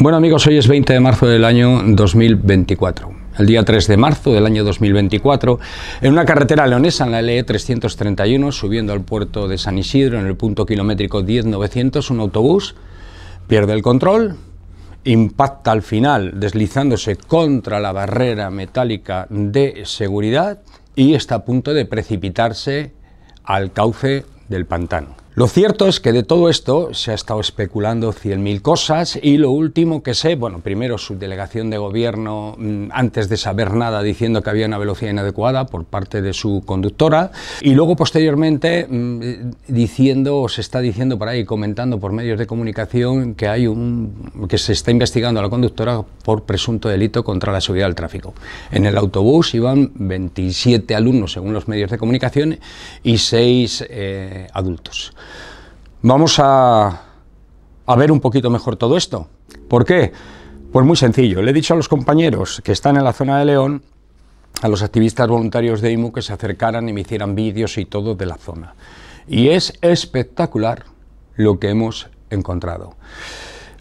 Bueno amigos, hoy es 20 de marzo del año 2024. El día 3 de marzo del año 2024, en una carretera leonesa, en la LE 331, subiendo al puerto de San Isidro, en el punto kilométrico 10900, un autobús pierde el control, impacta al final deslizándose contra la barrera metálica de seguridad y está a punto de precipitarse al cauce del pantano. Lo cierto es que de todo esto se ha estado especulando 100.000 cosas y lo último que sé, bueno, primero su delegación de gobierno, mm, antes de saber nada, diciendo que había una velocidad inadecuada por parte de su conductora, y luego posteriormente mm, diciendo, o se está diciendo por ahí, comentando por medios de comunicación que hay un que se está investigando a la conductora por presunto delito contra la seguridad del tráfico. En el autobús iban 27 alumnos, según los medios de comunicación, y 6 eh, adultos. Vamos a, ver un poquito mejor todo esto. ¿Por qué? Pues muy sencillo. Le he dicho a los compañeros que están en la zona de León, a los activistas voluntarios de IMU, que se acercaran y me hicieran vídeos y todo de la zona. Y es espectacular lo que hemos encontrado.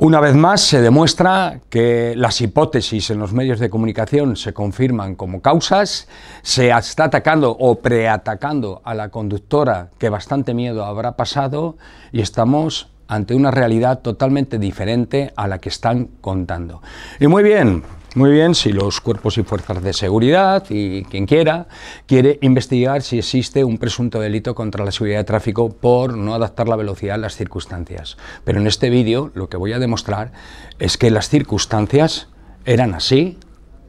Una vez más se demuestra que las hipótesis en los medios de comunicación se confirman como causas, se está atacando o preatacando a la conductora que bastante miedo habrá pasado y estamos ante una realidad totalmente diferente a la que están contando. Y muy bien, muy bien, si los cuerpos y fuerzas de seguridad y quien quiera quiere investigar si existe un presunto delito contra la seguridad de tráfico por no adaptar la velocidad a las circunstancias. Pero en este vídeo lo que voy a demostrar es que las circunstancias eran así,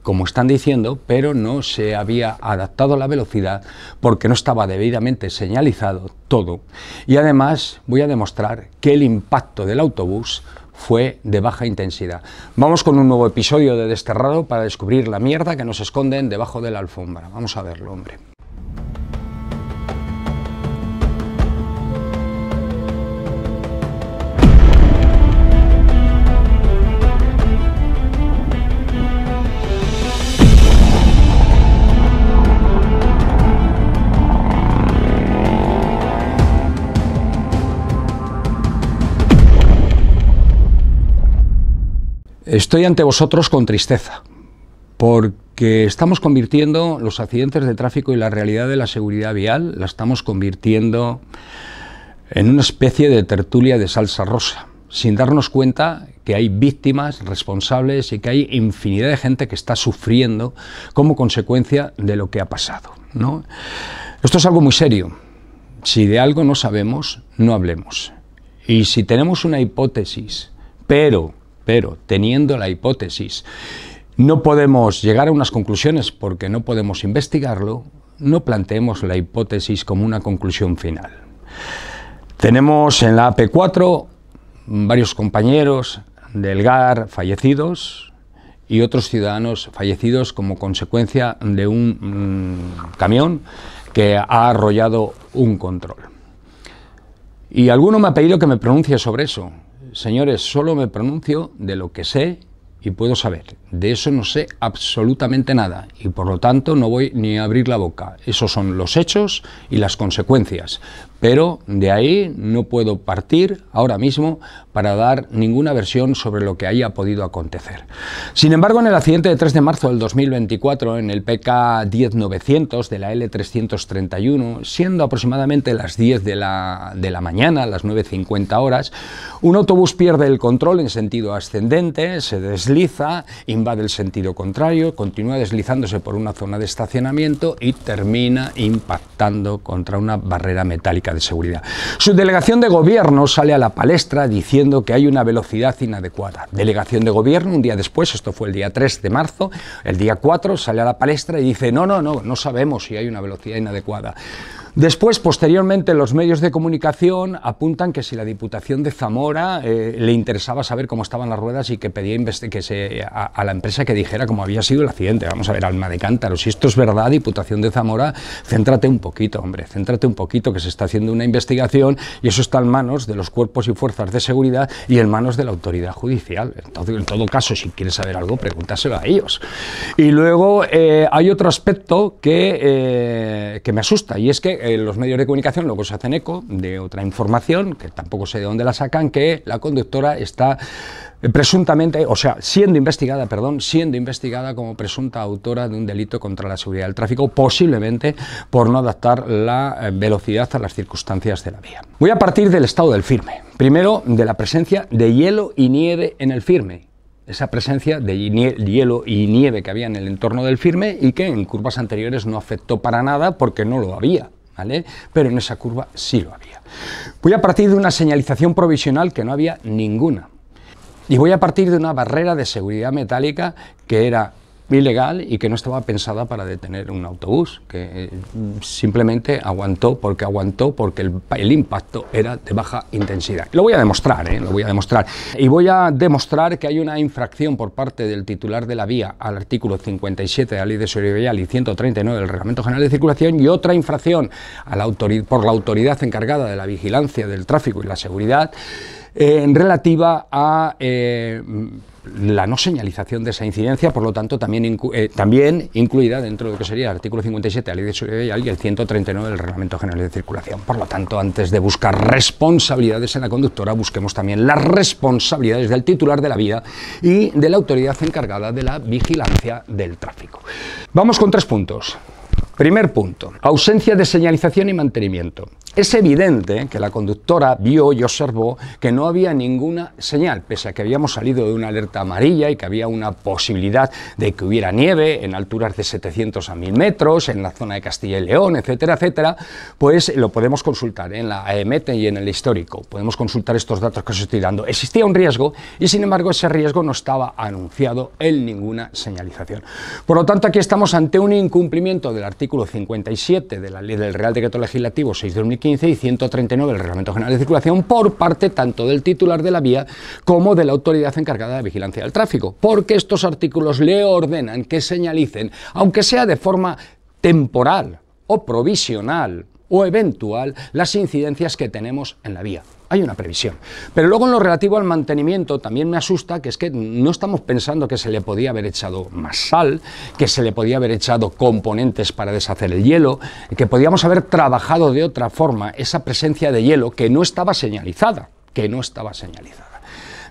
como están diciendo, pero no se había adaptado la velocidad porque no estaba debidamente señalizado todo. Y además voy a demostrar que el impacto del autobús fue de baja intensidad. Vamos con un nuevo episodio de Desterrado para descubrir la mierda que nos esconden debajo de la alfombra. Vamos a verlo, hombre. Estoy ante vosotros con tristeza, porque estamos convirtiendo los accidentes de tráfico y la realidad de la seguridad vial, la estamos convirtiendo en una especie de tertulia de salsa rosa, sin darnos cuenta que hay víctimas responsables y que hay infinidad de gente que está sufriendo como consecuencia de lo que ha pasado. ¿no? Esto es algo muy serio. Si de algo no sabemos, no hablemos. Y si tenemos una hipótesis, pero pero teniendo la hipótesis, no podemos llegar a unas conclusiones porque no podemos investigarlo, no planteemos la hipótesis como una conclusión final. Tenemos en la AP4 varios compañeros del GAR fallecidos y otros ciudadanos fallecidos como consecuencia de un mm, camión que ha arrollado un control. Y alguno me ha pedido que me pronuncie sobre eso señores, solo me pronuncio de lo que sé y puedo saber. De eso no sé absolutamente nada y por lo tanto no voy ni a abrir la boca. Esos son los hechos y las consecuencias pero de ahí no puedo partir ahora mismo para dar ninguna versión sobre lo que haya podido acontecer. Sin embargo, en el accidente de 3 de marzo del 2024, en el PK 10900 de la L331, siendo aproximadamente las 10 de la, de la mañana, las 9.50 horas, un autobús pierde el control en sentido ascendente, se desliza, invade el sentido contrario, continúa deslizándose por una zona de estacionamiento y termina impactando contra una barrera metálica de seguridad. Su delegación de gobierno sale a la palestra diciendo que hay una velocidad inadecuada. Delegación de gobierno, un día después, esto fue el día 3 de marzo, el día 4 sale a la palestra y dice, no, no, no, no sabemos si hay una velocidad inadecuada. Después, posteriormente, los medios de comunicación apuntan que si la Diputación de Zamora eh, le interesaba saber cómo estaban las ruedas y que pedía que se, a, la empresa que dijera cómo había sido el accidente. Vamos a ver, alma de cántaro, si esto es verdad, Diputación de Zamora, céntrate un poquito, hombre, céntrate un poquito, que se está haciendo una investigación y eso está en manos de los cuerpos y fuerzas de seguridad y en manos de la autoridad judicial. Entonces, en todo caso, si quieres saber algo, pregúntaselo a ellos. Y luego eh, hay otro aspecto eh, que me asusta y es que eh, los medios de comunicación luego se hacen eco de otra información, que tampoco sé de dónde la sacan, que la conductora está eh, presuntamente, o sea, siendo investigada, perdón, siendo investigada como presunta autora de un delito contra la seguridad del tráfico, posiblemente por no adaptar la eh, velocidad a las circunstancias de la vía. Voy a partir del estado del firme. Primero, de la presencia de hielo y nieve en el firme esa presencia de hielo y nieve que había en el entorno del firme y que en curvas anteriores no afectó para nada porque no lo había. Pero en esa curva sí lo había. Voy a partir de una señalización provisional que no había ninguna. Y voy a partir de una barrera de seguridad metálica que era ilegal y que no estaba pensada para detener un autobús, que eh, simplemente aguantó porque aguantó porque el, impacto era de baja intensidad. Lo voy a demostrar, eh, lo voy a demostrar. Y voy a demostrar que hay una infracción por parte del titular de la vía al artículo 57 de la Ley de Seguridad y 139 del Reglamento General de Circulación y otra infracción a la por la autoridad encargada de la vigilancia del tráfico y la seguridad en eh, relativa a la no señalización de esa incidencia, por lo tanto, también, eh, incluida dentro de lo que sería el artículo 57 de la Ley de Seguridad y el 139 del Reglamento General de Circulación. Por lo tanto, antes de buscar responsabilidades en la conductora, busquemos también las responsabilidades del titular de la vía y de la autoridad encargada de la vigilancia del tráfico. Vamos con tres puntos. Primer punto, ausencia de señalización y mantenimiento. Es evidente que la conductora vio y observó que no había ninguna señal, pese a que habíamos salido de una alerta amarilla y que había una posibilidad de que hubiera nieve en alturas de 700 a 1000 metros, en la zona de Castilla y León, etcétera, etcétera, pues lo podemos consultar en la AEMET y en el histórico. Podemos consultar estos datos que os estoy dando. Existía un riesgo y, sin embargo, ese riesgo no estaba anunciado en ninguna señalización. Por lo tanto, aquí estamos ante un incumplimiento del artículo 57 de la Ley del Real Decreto Legislativo 6 de 15 y 139 del Reglamento General de Circulación por parte tanto del titular de la vía como de la autoridad encargada de vigilancia del tráfico, porque estos artículos le ordenan que señalicen, aunque sea de forma temporal o provisional o eventual, las incidencias que tenemos en la vía hay una previsión. Pero luego en lo relativo al mantenimiento también me asusta que es que no estamos pensando que se le podía haber echado más sal, que se le podía haber echado componentes para deshacer el hielo, que podíamos haber trabajado de otra forma esa presencia de hielo que no estaba señalizada, que no estaba señalizada.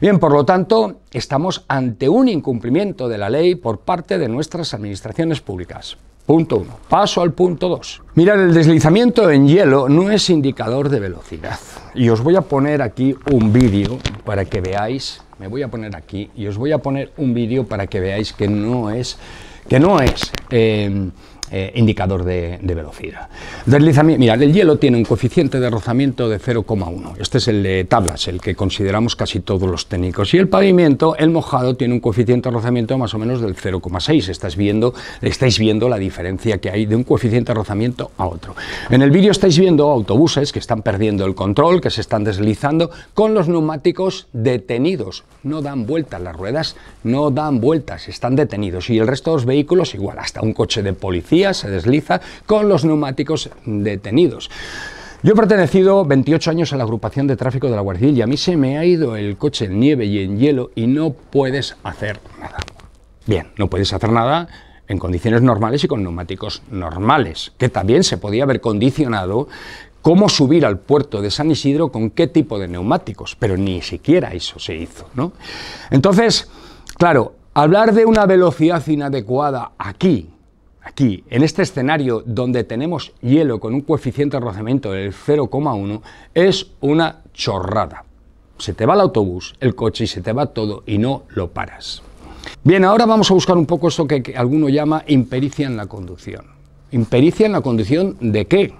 Bien, por lo tanto, estamos ante un incumplimiento de la ley por parte de nuestras administraciones públicas. Punto 1. Paso al punto 2. Mirad, el deslizamiento en hielo no es indicador de velocidad. Y os voy a poner aquí un vídeo para que veáis, me voy a poner aquí, y os voy a poner un vídeo para que veáis que no es, que no es eh, eh, indicador de, velocidad. Deslizamiento, mira, el hielo tiene un coeficiente de rozamiento de 0,1. Este es el de tablas, el que consideramos casi todos los técnicos. Y el pavimento, el mojado, tiene un coeficiente de rozamiento más o menos del 0,6. Estáis viendo, estáis viendo la diferencia que hay de un coeficiente de rozamiento a otro. En el vídeo estáis viendo autobuses que están perdiendo el control, que se están deslizando, con los neumáticos detenidos. No dan vueltas las ruedas, no dan vueltas, están detenidos. Y el resto de los vehículos igual, hasta un coche de policía se desliza con los neumáticos detenidos. Yo he pertenecido 28 años a la agrupación de tráfico de la Guardia y a mí se me ha ido el coche en nieve y en hielo y no puedes hacer nada. Bien, no puedes hacer nada en condiciones normales y con neumáticos normales, que también se podía haber condicionado cómo subir al puerto de San Isidro con qué tipo de neumáticos, pero ni siquiera eso se hizo, ¿no? Entonces, claro, Hablar de una velocidad inadecuada aquí, aquí, en este escenario donde tenemos hielo con un coeficiente de rozamiento del 0,1, es una chorrada. Se te va el autobús, el coche y se te va todo y no lo paras. Bien, ahora vamos a buscar un poco eso que, que alguno llama impericia en la conducción. ¿Impericia en la conducción de qué?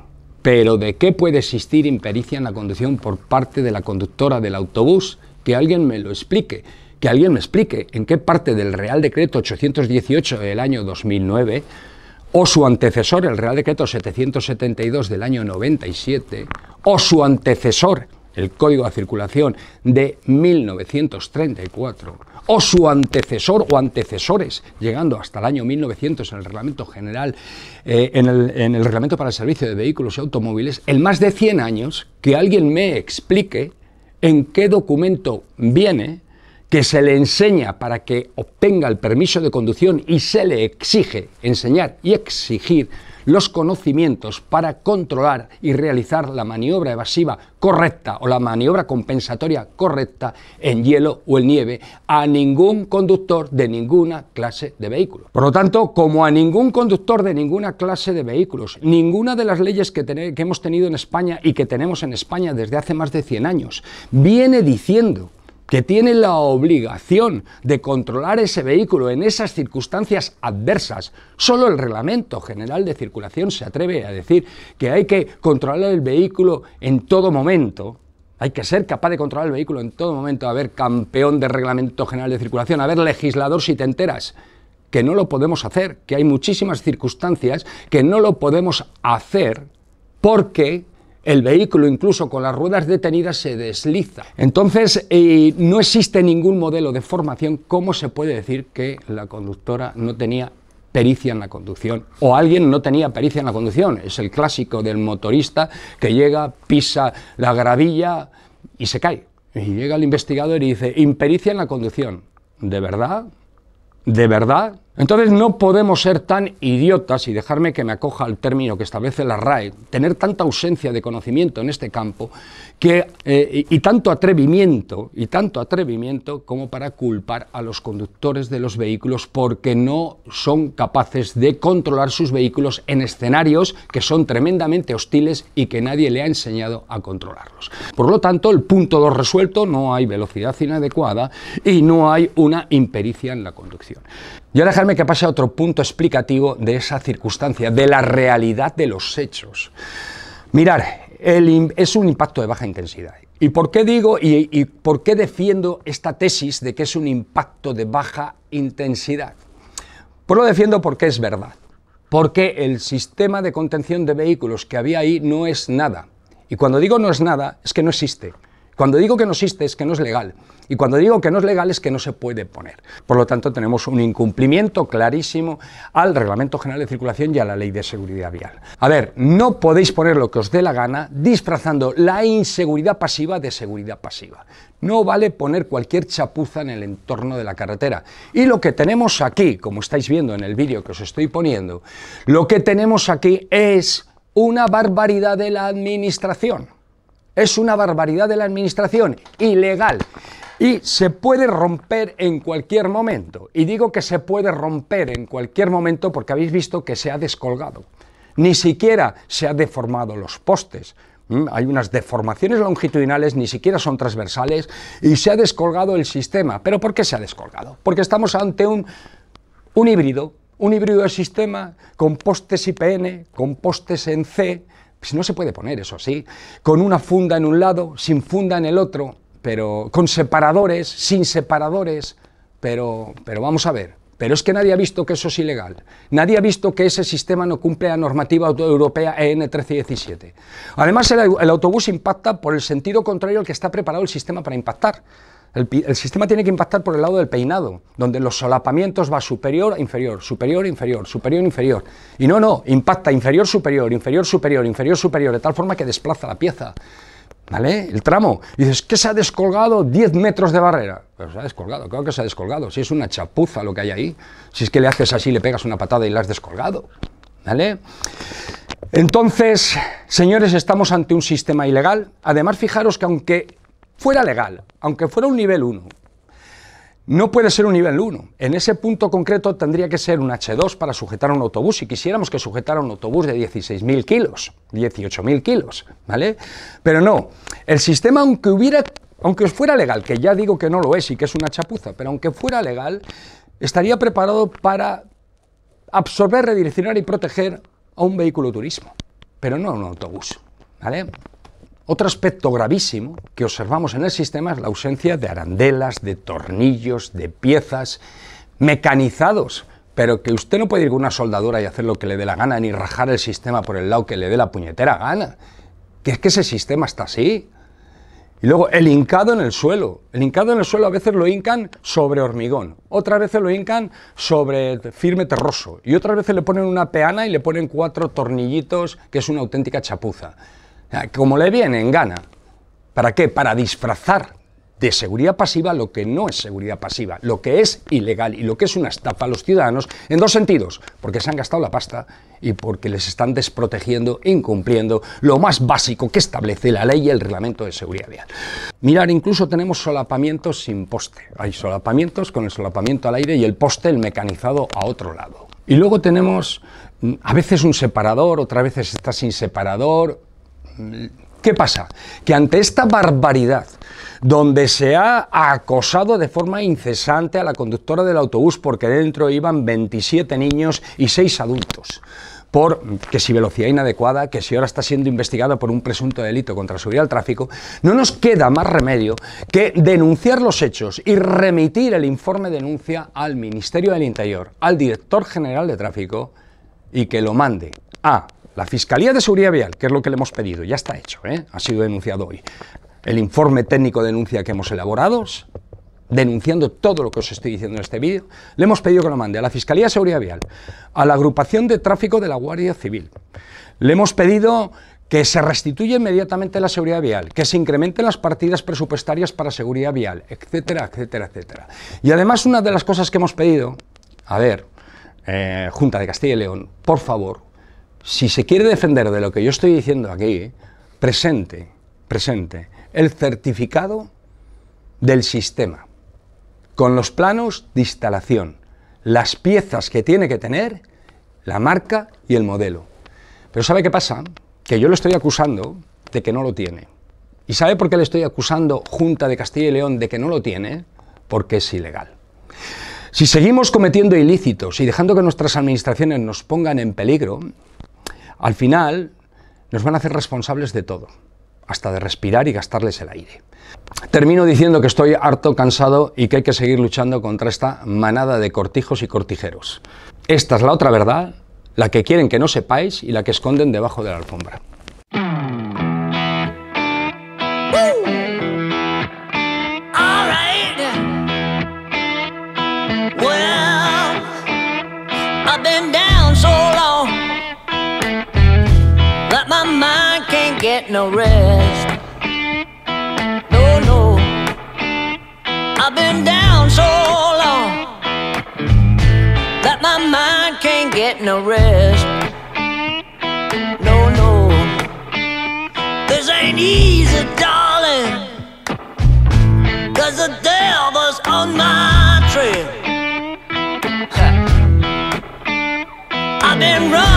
Pero ¿de qué puede existir impericia en la conducción por parte de la conductora del autobús? Que alguien me lo explique que alguien me explique en qué parte del Real Decreto 818 del año 2009 o su antecesor, el Real Decreto 772 del año 97, o su antecesor, el Código de Circulación de 1934, o su antecesor o antecesores, llegando hasta el año 1900 en el Reglamento General, eh, en, el, en el Reglamento para el Servicio de Vehículos y Automóviles, en más de 100 años, que alguien me explique en qué documento viene que se le enseña para que obtenga el permiso de conducción y se le exige enseñar y exigir los conocimientos para controlar y realizar la maniobra evasiva correcta o la maniobra compensatoria correcta en hielo o en nieve a ningún conductor de ninguna clase de vehículo. Por lo tanto, como a ningún conductor de ninguna clase de vehículos, ninguna de las leyes que, hemos tenido en España y que tenemos en España desde hace más de 100 años viene diciendo que tiene la obligación de controlar ese vehículo en esas circunstancias adversas. Solo el Reglamento General de Circulación se atreve a decir que hay que controlar el vehículo en todo momento. Hay que ser capaz de controlar el vehículo en todo momento. haber campeón del Reglamento General de Circulación, a ver, legislador, si te enteras que no lo podemos hacer, que hay muchísimas circunstancias que no lo podemos hacer porque el vehículo, incluso con las ruedas detenidas, se desliza. Entonces, eh, no existe ningún modelo de formación. ¿Cómo se puede decir que la conductora no tenía pericia en la conducción o alguien no tenía pericia en la conducción. Es el clásico del motorista que llega, pisa la gravilla y se cae. Y llega el investigador y dice, impericia en la conducción. ¿De verdad? ¿De verdad? Entonces no podemos ser tan idiotas, y dejarme que me acoja al término que establece la RAE, tener tanta ausencia de conocimiento en este campo eh, tanto atrevimiento, y tanto atrevimiento como para culpar a los conductores de los vehículos porque no son capaces de controlar sus vehículos en escenarios que son tremendamente hostiles y que nadie le ha enseñado a controlarlos. Por lo tanto, el punto 2 resuelto, no hay velocidad inadecuada y no hay una impericia en la conducción. Y ahora dejarme que pase a otro punto explicativo de esa circunstancia, de la realidad de los hechos. Mirar, es un impacto de baja intensidad. ¿Y por qué digo y, por qué defiendo esta tesis de que es un impacto de baja intensidad? Pues lo defiendo porque es verdad. Porque el sistema de contención de vehículos que había ahí no es nada. Y cuando digo no es nada, es que no existe. Cuando digo que no existe es que no es legal. Y cuando digo que no es legal es que no se puede poner. Por lo tanto, tenemos un incumplimiento clarísimo al Reglamento General de Circulación y a la Ley de Seguridad Vial. A ver, no podéis poner lo que os dé la gana disfrazando la inseguridad pasiva de seguridad pasiva. No vale poner cualquier chapuza en el entorno de la carretera. Y lo que tenemos aquí, como estáis viendo en el vídeo que os estoy poniendo, lo que tenemos aquí es una barbaridad de la administración. Es una barbaridad de la administración, ilegal. Y se puede romper en cualquier momento. Y digo que se puede romper en cualquier momento porque habéis visto que se ha descolgado. Ni siquiera se han deformado los postes. Mm, hay unas deformaciones longitudinales, ni siquiera son transversales, y se ha descolgado el sistema. ¿Pero por qué se ha descolgado? Porque estamos ante un, un híbrido, un híbrido de sistema con postes IPN, con postes en C, pues no se puede poner, eso así, Con una funda en un lado, sin funda en el otro, pero con separadores, sin separadores, pero, pero vamos a ver. Pero es que nadie ha visto que eso es ilegal. Nadie ha visto que ese sistema no cumple la normativa europea EN 1317. Además, el, el autobús impacta por el sentido contrario al que está preparado el sistema para impactar. El, sistema tiene que impactar por el lado del peinado, donde los solapamientos va superior a inferior, superior inferior, superior inferior. Y no, no, impacta inferior, superior, inferior, superior, inferior, superior, de tal forma que desplaza la pieza. ¿Vale? El tramo. dices, ¿qué se ha descolgado 10 metros de barrera? Pero pues se ha descolgado, claro que se ha descolgado. Si es una chapuza lo que hay ahí, si es que le haces así, le pegas una patada y la has descolgado. ¿Vale? Entonces, señores, estamos ante un sistema ilegal. Además, fijaros que aunque fuera legal, aunque fuera un nivel 1, no puede ser un nivel 1. En ese punto concreto tendría que ser un H2 para sujetar un autobús si quisiéramos que sujetara un autobús de 16.000 kilos, 18.000 kilos, ¿vale? Pero no, el sistema aunque hubiera, aunque fuera legal, que ya digo que no lo es y que es una chapuza, pero aunque fuera legal, estaría preparado para absorber, redireccionar y proteger a un vehículo turismo, pero no a un autobús, ¿vale? Otro aspecto gravísimo que observamos en el sistema es la ausencia de arandelas, de tornillos, de piezas mecanizados, pero que usted no puede ir con una soldadora y hacer lo que le dé la gana, ni rajar el sistema por el lado que le dé la puñetera gana. Que es que ese sistema está así. Y luego el hincado en el suelo. El hincado en el suelo a veces lo hincan sobre hormigón, otras veces lo hincan sobre firme terroso y otras veces le ponen una peana y le ponen cuatro tornillitos, que es una auténtica chapuza. Como le viene en gana. ¿Para qué? Para disfrazar de seguridad pasiva lo que no es seguridad pasiva, lo que es ilegal y lo que es una estafa a los ciudadanos en dos sentidos, porque se han gastado la pasta y porque les están desprotegiendo, incumpliendo lo más básico que establece la ley y el reglamento de seguridad vial. Mirar, incluso tenemos solapamientos sin poste. Hay solapamientos con el solapamiento al aire y el poste, el mecanizado, a otro lado. Y luego tenemos mm, a veces un separador, otras veces está sin separador, ¿Qué pasa? Que ante esta barbaridad, donde se ha acosado de forma incesante a la conductora del autobús porque dentro iban 27 niños y 6 adultos, por que si velocidad inadecuada, que si ahora está siendo investigada por un presunto delito contra seguridad al tráfico, no nos queda más remedio que denunciar los hechos y remitir el informe de denuncia al Ministerio del Interior, al Director General de Tráfico, y que lo mande a la Fiscalía de Seguridad Vial, que es lo que le hemos pedido, ya está hecho, ¿eh? ha sido denunciado hoy. El informe técnico de denuncia que hemos elaborado, denunciando todo lo que os estoy diciendo en este vídeo, le hemos pedido que lo mande a la Fiscalía de Seguridad Vial, a la Agrupación de Tráfico de la Guardia Civil. Le hemos pedido que se restituya inmediatamente la seguridad vial, que se incrementen las partidas presupuestarias para seguridad vial, etcétera, etcétera, etcétera. Y además una de las cosas que hemos pedido, a ver, eh, Junta de Castilla y León, por favor, si se quiere defender de lo que yo estoy diciendo aquí, presente, presente, el certificado del sistema, con los planos de instalación, las piezas que tiene que tener, la marca y el modelo. Pero ¿sabe qué pasa? Que yo lo estoy acusando de que no lo tiene. ¿Y sabe por qué le estoy acusando Junta de Castilla y León de que no lo tiene? Porque es ilegal. Si seguimos cometiendo ilícitos y dejando que nuestras administraciones nos pongan en peligro, al final nos van a hacer responsables de todo, hasta de respirar y gastarles el aire. Termino diciendo que estoy harto, cansado y que hay que seguir luchando contra esta manada de cortijos y cortijeros. Esta es la otra verdad, la que quieren que no sepáis y la que esconden debajo de la alfombra. no rest. No, no, I've been down so long that my mind can't get no rest. No, no, this ain't easy, darling, cause the devil's on my trail. I've been running.